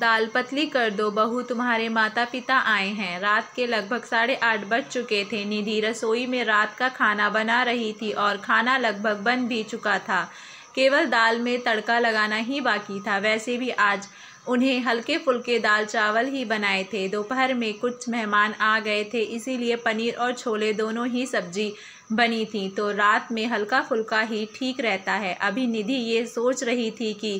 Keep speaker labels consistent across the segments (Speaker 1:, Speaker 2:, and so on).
Speaker 1: दाल पतली कर दो बहू तुम्हारे माता पिता आए हैं रात के लगभग साढ़े आठ बज चुके थे निधि रसोई में रात का खाना बना रही थी और खाना लगभग बन भी चुका था केवल दाल में तड़का लगाना ही बाकी था वैसे भी आज उन्हें हल्के फुल्के दाल चावल ही बनाए थे दोपहर में कुछ मेहमान आ गए थे इसीलिए पनीर और छोले दोनों ही सब्जी बनी थी तो रात में हल्का फुल्का ही ठीक रहता है अभी निधि ये सोच रही थी कि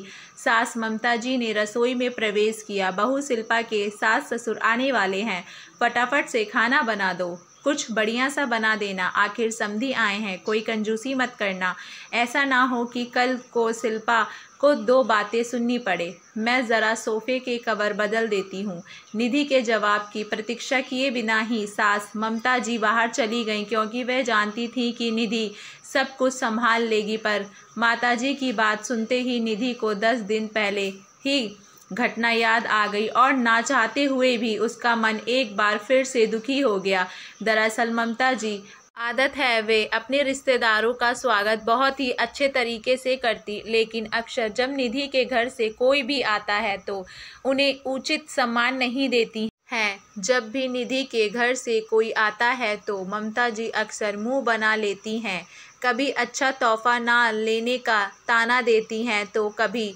Speaker 1: सास ममता जी ने रसोई में प्रवेश किया बहू शिल्पा के सास ससुर आने वाले हैं फटाफट से खाना बना दो कुछ बढ़िया सा बना देना आखिर समधी आए हैं कोई कंजूसी मत करना ऐसा ना हो कि कल को शिल्पा को दो बातें सुननी पड़े मैं ज़रा सोफ़े के कवर बदल देती हूँ निधि के जवाब की प्रतीक्षा किए बिना ही सास ममता जी बाहर चली गई क्योंकि वह जानती थी कि निधि सब कुछ संभाल लेगी पर माताजी की बात सुनते ही निधि को दस दिन पहले ही घटना याद आ गई और ना चाहते हुए भी उसका मन एक बार फिर से दुखी हो गया दरअसल ममता जी आदत है वे अपने रिश्तेदारों का स्वागत बहुत ही अच्छे तरीके से करती लेकिन अक्सर जब निधि के घर से कोई भी आता है तो उन्हें उचित सम्मान नहीं देती हैं जब भी निधि के घर से कोई आता है तो ममता जी अक्सर मुंह बना लेती हैं कभी अच्छा तोहफ़ा ना लेने का ताना देती हैं तो कभी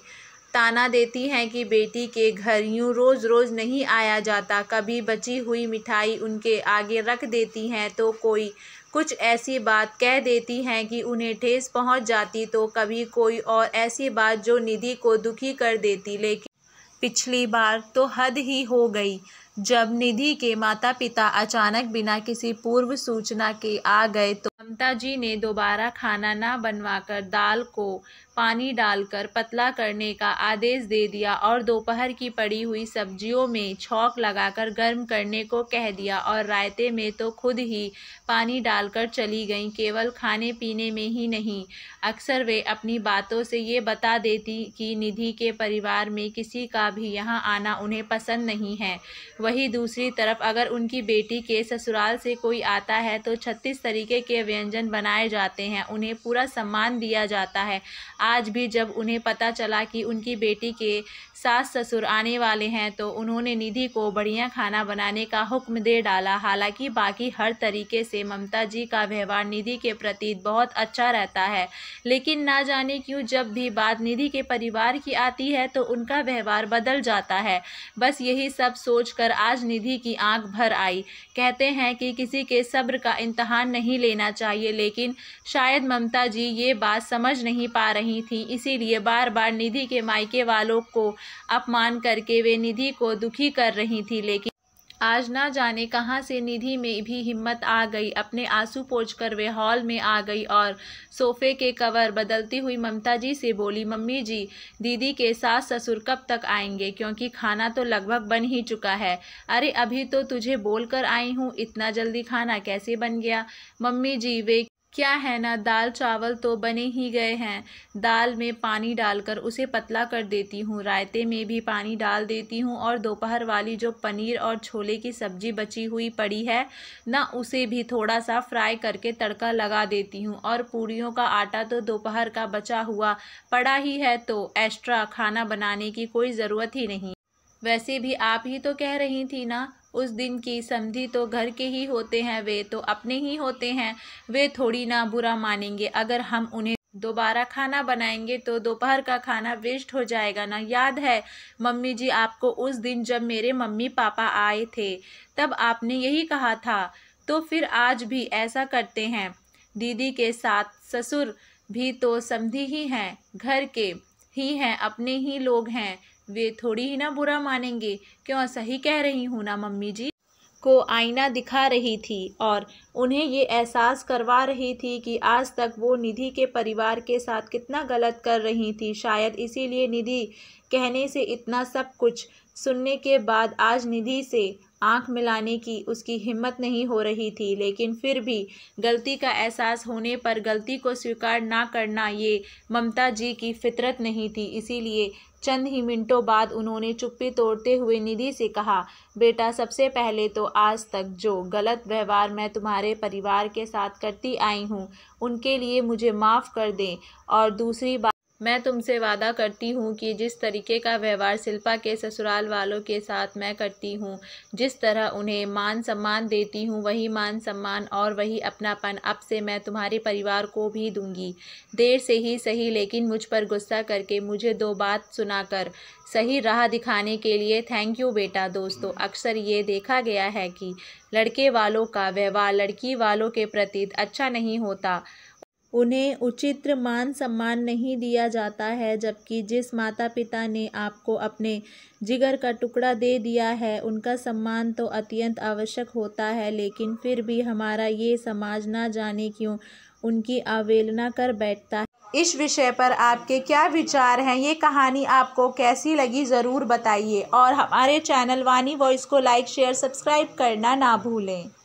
Speaker 1: ताना देती हैं कि बेटी के घर यूँ रोज़ रोज़ नहीं आया जाता कभी बची हुई मिठाई उनके आगे रख देती हैं तो कोई कुछ ऐसी बात कह देती हैं कि उन्हें ठेस पहुंच जाती तो कभी कोई और ऐसी बात जो निधि को दुखी कर देती लेकिन पिछली बार तो हद ही हो गई जब निधि के माता पिता अचानक बिना किसी पूर्व सूचना के आ गए तो ममता जी ने दोबारा खाना ना बनवाकर दाल को पानी डालकर पतला करने का आदेश दे दिया और दोपहर की पड़ी हुई सब्जियों में छौक लगाकर गर्म करने को कह दिया और रायते में तो खुद ही पानी डालकर चली गई केवल खाने पीने में ही नहीं अक्सर वे अपनी बातों से ये बता देती कि निधि के परिवार में किसी का भी यहाँ आना उन्हें पसंद नहीं है वहीं दूसरी तरफ अगर उनकी बेटी के ससुराल से कोई आता है तो छत्तीस तरीके के व्यंजन बनाए जाते हैं उन्हें पूरा सम्मान दिया जाता है आज भी जब उन्हें पता चला कि उनकी बेटी के सास ससुर आने वाले हैं तो उन्होंने निधि को बढ़िया खाना बनाने का हुक्म दे डाला हालांकि बाकी हर तरीके से ममता जी का व्यवहार निधि के प्रति बहुत अच्छा रहता है लेकिन ना जाने क्यों जब भी बात निधि के परिवार की आती है तो उनका व्यवहार बदल जाता है बस यही सब कर आज निधि की आँख भर आई कहते हैं कि किसी के सब्र का इम्तहान नहीं लेना चाहिए लेकिन शायद ममता जी ये बात समझ नहीं पा रही नहीं थी इसीलिए बार बार निधि के मायके वालों को अपमान करके वे निधि को दुखी कर रही थी लेकिन आज ना जाने कहां से निधि में भी हिम्मत आ गई अपने आंसू कर वे हॉल में आ गई और सोफे के कवर बदलती हुई ममता जी से बोली मम्मी जी दीदी के सास ससुर कब तक आएंगे क्योंकि खाना तो लगभग बन ही चुका है अरे अभी तो तुझे बोलकर आई हूँ इतना जल्दी खाना कैसे बन गया मम्मी जी वे क्या है ना दाल चावल तो बने ही गए हैं दाल में पानी डालकर उसे पतला कर देती हूँ रायते में भी पानी डाल देती हूँ और दोपहर वाली जो पनीर और छोले की सब्ज़ी बची हुई पड़ी है ना उसे भी थोड़ा सा फ्राई करके तड़का लगा देती हूँ और पूड़ियों का आटा तो दोपहर का बचा हुआ पड़ा ही है तो एक्स्ट्रा खाना बनाने की कोई ज़रूरत ही नहीं वैसे भी आप ही तो कह रही थी ना उस दिन की समझी तो घर के ही होते हैं वे तो अपने ही होते हैं वे थोड़ी ना बुरा मानेंगे अगर हम उन्हें दोबारा खाना बनाएंगे तो दोपहर का खाना वेस्ट हो जाएगा ना याद है मम्मी जी आपको उस दिन जब मेरे मम्मी पापा आए थे तब आपने यही कहा था तो फिर आज भी ऐसा करते हैं दीदी के साथ ससुर भी तो समझी ही हैं घर के ही हैं अपने ही लोग हैं वे थोड़ी ही ना बुरा मानेंगे क्यों सही कह रही हूँ ना मम्मी जी को आईना दिखा रही थी और उन्हें ये एहसास करवा रही थी कि आज तक वो निधि के परिवार के साथ कितना गलत कर रही थी शायद इसीलिए निधि कहने से इतना सब कुछ सुनने के बाद आज निधि से आंख मिलाने की उसकी हिम्मत नहीं हो रही थी लेकिन फिर भी गलती का एहसास होने पर गलती को स्वीकार ना करना ये ममता जी की फितरत नहीं थी इसीलिए चंद ही मिनटों बाद उन्होंने चुप्पी तोड़ते हुए निधि से कहा बेटा सबसे पहले तो आज तक जो गलत व्यवहार मैं तुम्हारे परिवार के साथ करती आई हूँ उनके लिए मुझे माफ़ कर दें और दूसरी बात मैं तुमसे वादा करती हूँ कि जिस तरीके का व्यवहार शिल्पा के ससुराल वालों के साथ मैं करती हूँ जिस तरह उन्हें मान सम्मान देती हूँ वही मान सम्मान और वही अपनापन अब से मैं तुम्हारे परिवार को भी दूंगी देर से ही सही लेकिन मुझ पर गुस्सा करके मुझे दो बात सुनाकर सही राह दिखाने के लिए थैंक यू बेटा दोस्तों अक्सर ये देखा गया है कि लड़के वालों का व्यवहार लड़की वालों के प्रति अच्छा नहीं होता उन्हें उचित मान सम्मान नहीं दिया जाता है जबकि जिस माता पिता ने आपको अपने जिगर का टुकड़ा दे दिया है उनका सम्मान तो अत्यंत आवश्यक होता है लेकिन फिर भी हमारा ये समाज ना जाने क्यों उनकी अवेलना कर बैठता है इस विषय पर आपके क्या विचार हैं ये कहानी आपको कैसी लगी ज़रूर बताइए और हमारे चैनल वानी वॉइस को लाइक शेयर सब्सक्राइब करना ना भूलें